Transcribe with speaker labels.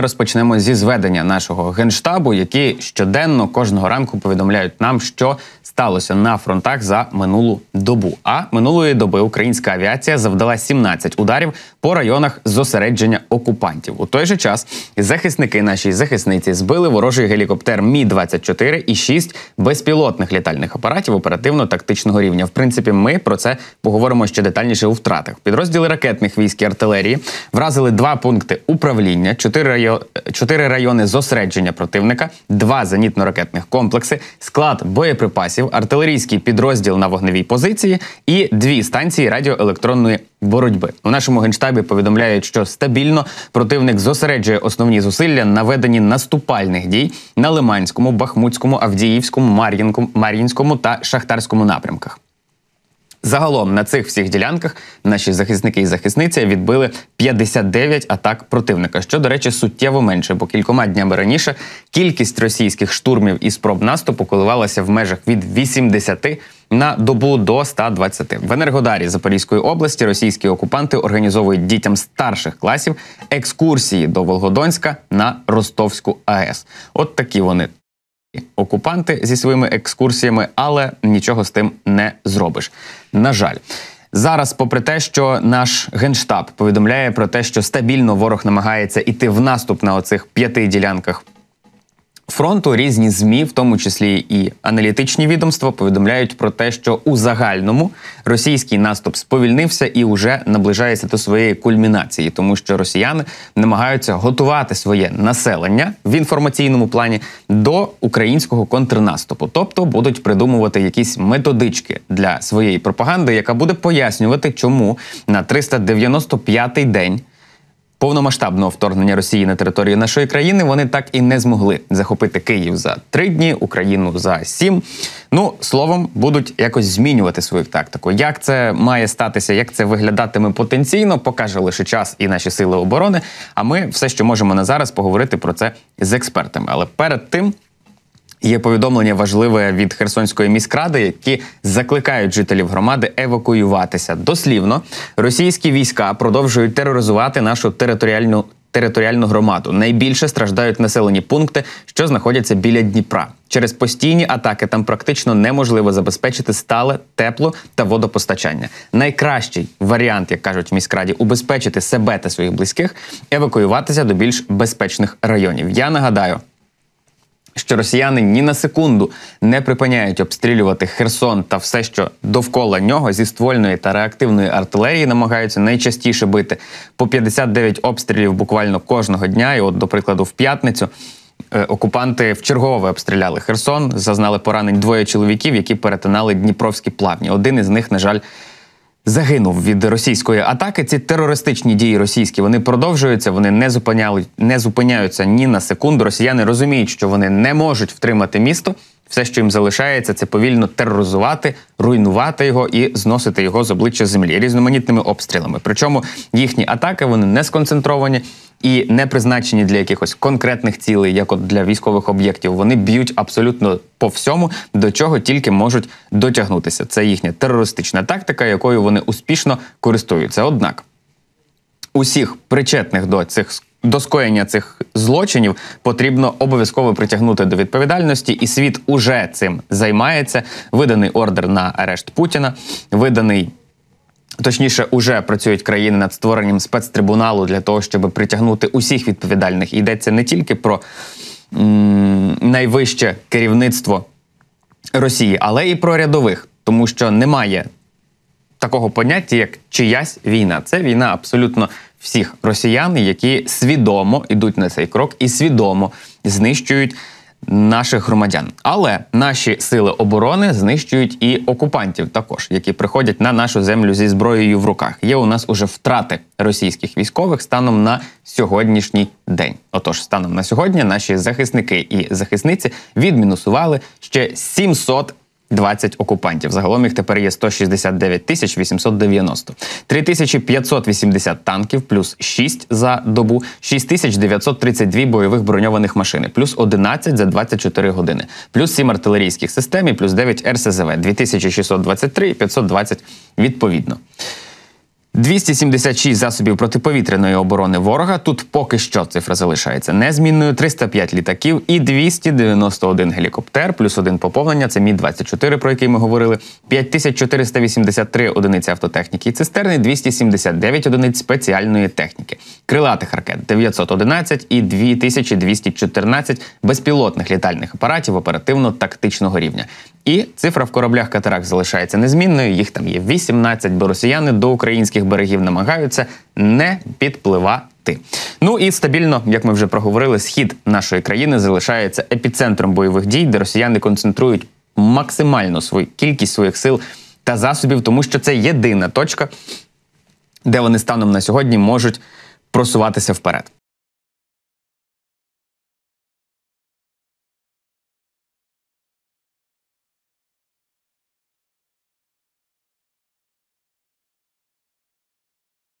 Speaker 1: Розпочнемо зі зведення нашого генштабу, які щоденно кожного ранку повідомляють нам, що сталося на фронтах за минулу добу. А минулої доби українська авіація завдала 17 ударів по районах зосередження окупантів. У той же час захисники нашій захисниці збили ворожий гелікоптер Мі 24 і 6 безпілотних літальних апаратів оперативно-тактичного рівня. В принципі, ми про це поговоримо ще детальніше у втратах. Підрозділи ракетних військ і артилерії вразили два пункти управління, чотири райони чотири райони зосередження противника, два зенітно-ракетних комплекси, склад боєприпасів, артилерійський підрозділ на вогневій позиції і дві станції радіоелектронної боротьби. У нашому генштабі повідомляють, що стабільно противник зосереджує основні зусилля на веденні наступальних дій на Лиманському, Бахмутському, Авдіївському, Мар'їнському та Шахтарському напрямках. Загалом на цих всіх ділянках наші захисники і захисниці відбили 59 атак противника, що, до речі, суттєво менше, бо кількома днями раніше кількість російських штурмів і спроб наступу коливалася в межах від 80 на добу до 120. В Енергодарі Запорізької області російські окупанти організовують дітям старших класів екскурсії до Волгодонська на Ростовську АЕС. От такі вони окупанти зі своїми екскурсіями, але нічого з тим не зробиш. На жаль. Зараз, попри те, що наш генштаб повідомляє про те, що стабільно ворог намагається іти в наступ на оцих п'яти ділянках фронту різні змі, в тому числі і аналітичні відомства, повідомляють про те, що у загальному російський наступ сповільнився і вже наближається до своєї кульмінації, тому що росіяни намагаються готувати своє населення в інформаційному плані до українського контрнаступу, тобто будуть придумувати якісь методички для своєї пропаганди, яка буде пояснювати, чому на 395-й день Повномасштабного вторгнення Росії на територію нашої країни вони так і не змогли захопити Київ за три дні, Україну за сім. Ну словом, будуть якось змінювати свою тактику. Як це має статися, як це виглядатиме потенційно, покаже лише час і наші сили оборони. А ми все, що можемо на зараз, поговорити про це з експертами. Але перед тим Є повідомлення важливе від Херсонської міськради, які закликають жителів громади евакуюватися. Дослівно російські війська продовжують тероризувати нашу територіальну територіальну громаду. Найбільше страждають населені пункти, що знаходяться біля Дніпра. Через постійні атаки там практично неможливо забезпечити стале тепло та водопостачання. Найкращий варіант, як кажуть в міськраді, убезпечити себе та своїх близьких, евакуюватися до більш безпечних районів. Я нагадаю що росіяни ні на секунду не припиняють обстрілювати Херсон та все, що довкола нього зі ствольної та реактивної артилерії намагаються найчастіше бити по 59 обстрілів буквально кожного дня. І, от, до прикладу, в п'ятницю. Е, окупанти вчергове обстріляли Херсон, зазнали поранень двоє чоловіків, які перетинали дніпровські плавні. Один із них, на жаль, загинув від російської атаки. Ці терористичні дії російські вони продовжуються, вони не зупиняли, не зупиняються ні на секунду. Росіяни розуміють, що вони не можуть втримати місто. Все, що їм залишається, це повільно тероризувати, руйнувати його і зносити його з обличчя землі різноманітними обстрілами. Причому їхні атаки вони не сконцентровані і не призначені для якихось конкретних цілей, як от для військових об'єктів. Вони б'ють абсолютно по всьому, до чого тільки можуть дотягнутися. Це їхня терористична тактика, якою вони успішно користуються. Однак усіх причетних до цих до скоєння цих злочинів потрібно обов'язково притягнути до відповідальності, і світ уже цим займається. Виданий ордер на арешт Путіна, виданий Точніше, уже працюють країни над створенням спецтрибуналу для того, щоб притягнути усіх відповідальних. Йдеться не тільки про м, найвище керівництво Росії, але і про рядових, тому що немає такого поняття, як чиясь війна. Це війна абсолютно всіх росіян, які свідомо йдуть на цей крок і свідомо знищують наших громадян. Але наші сили оборони знищують і окупантів, також які приходять на нашу землю зі зброєю в руках. Є у нас уже втрати російських військових станом на сьогоднішній день. Отож, станом на сьогодні наші захисники і захисниці відмінусували ще 700 20 окупантів. Загалом їх тепер є 169 тисяч 890. 3580 танків, плюс 6 за добу, 6932 бойових броньованих машини, плюс 11 за 24 години, плюс 7 артилерійських систем і плюс 9 РСЗВ, 2623 520 відповідно. 276 засобів протиповітряної оборони ворога. Тут поки що цифра залишається незмінною: 305 літаків і 291 гелікоптер, плюс один поповнення. Це мі 24 про який ми говорили. 5483 одиниці автотехніки і цистерни, 279 одиниць спеціальної техніки, крилатих ракет 911 і 2214 безпілотних літальних апаратів оперативно-тактичного рівня. І цифра в кораблях катерах залишається незмінною. Їх там є 18, бо росіяни до українських берегів намагаються не підпливати. Ну і стабільно, як ми вже проговорили, схід нашої країни залишається епіцентром бойових дій, де росіяни концентрують максимально свою кількість своїх сил та засобів, тому що це єдина точка, де вони станом на сьогодні можуть просуватися вперед.